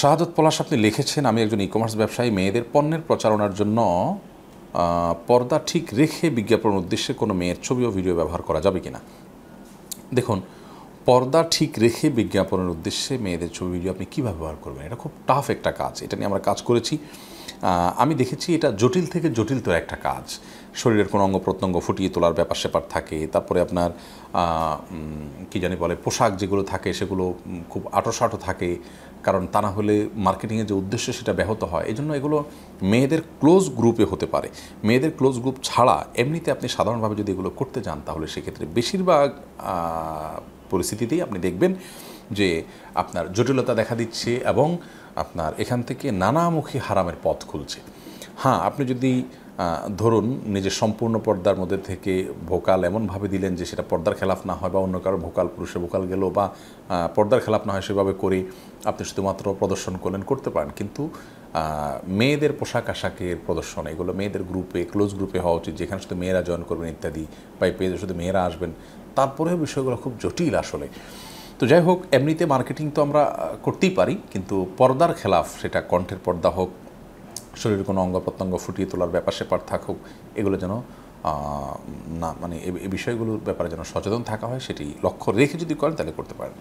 শাহাদত পলাশ আপনি লিখেছেন আমি একজন ই কমার্স ব্যবসায়ী মেয়েদের পণ্যের প্রচারণার জন্য পর্দা ঠিক রেখে বিজ্ঞাপন উদ্দেশ্যে কোনো মেয়ের ছবি ও ভিডিও ব্যবহার করা যাবে কিনা দেখুন পর্দা ঠিক রেখে বিজ্ঞাপনের উদ্দেশ্যে মেয়েদের ছবি ভিডিও আপনি কী ব্যবহার করবেন এটা খুব টাফ একটা কাজ এটা নিয়ে আমরা কাজ করেছি আমি দেখেছি এটা জটিল থেকে জটিলতর একটা কাজ শরীরের কোনো অঙ্গ প্রত্যঙ্গ ফুটিয়ে তোলার ব্যাপার স্যাপার থাকে তারপরে আপনার কি জানি বলে পোশাক যেগুলো থাকে সেগুলো খুব আটোসাটো থাকে কারণ তা না হলে মার্কেটিংয়ের যে উদ্দেশ্য সেটা ব্যাহত হয় এই জন্য এগুলো মেয়েদের ক্লোজ গ্রুপে হতে পারে মেয়েদের ক্লোজ গ্রুপ ছাড়া এমনিতে আপনি সাধারণভাবে যদি এগুলো করতে যান তাহলে সেক্ষেত্রে বেশিরভাগ পরিস্থিতিতেই আপনি দেখবেন যে আপনার জটিলতা দেখা দিচ্ছে এবং আপনার এখান থেকে নানামুখী হারামের পথ খুলছে হ্যাঁ আপনি যদি ধরুন নিজের সম্পূর্ণ পর্দার মধ্যে থেকে ভোকাল এমনভাবে দিলেন যে সেটা পর্দার খেলাফ না হয় বা অন্য কারো ভোকাল পুরুষে ভোকাল গেল বা পর্দার খেলাফ না হয় সেভাবে করে আপনি শুধুমাত্র প্রদর্শন করলেন করতে পারেন কিন্তু মেয়েদের পোশাক আশাকের প্রদর্শন এগুলো মেয়েদের গ্রুপে ক্লোজ গ্রুপে হওয়া উচিত যেখানে শুধু মেয়েরা জয়েন করবেন ইত্যাদি বা এই পেজে শুধু মেয়েরা আসবেন তারপরেও বিষয়গুলো খুব জটিল আসলে তো যাই হোক এমনিতে মার্কেটিং তো আমরা করতেই পারি কিন্তু পর্দার খেলাফ সেটা কণ্ঠের পর্দা হোক শরীরের কোনো অঙ্গ প্রত্যঙ্গ ফুটিয়ে তোলার ব্যাপার সেপার থাকুক এগুলো যেন না মানে এ বিষয়গুলোর ব্যাপারে যেন সচেতন থাকা হয় সেটি লক্ষ্য রেখে যদি করেন তাহলে করতে পারেন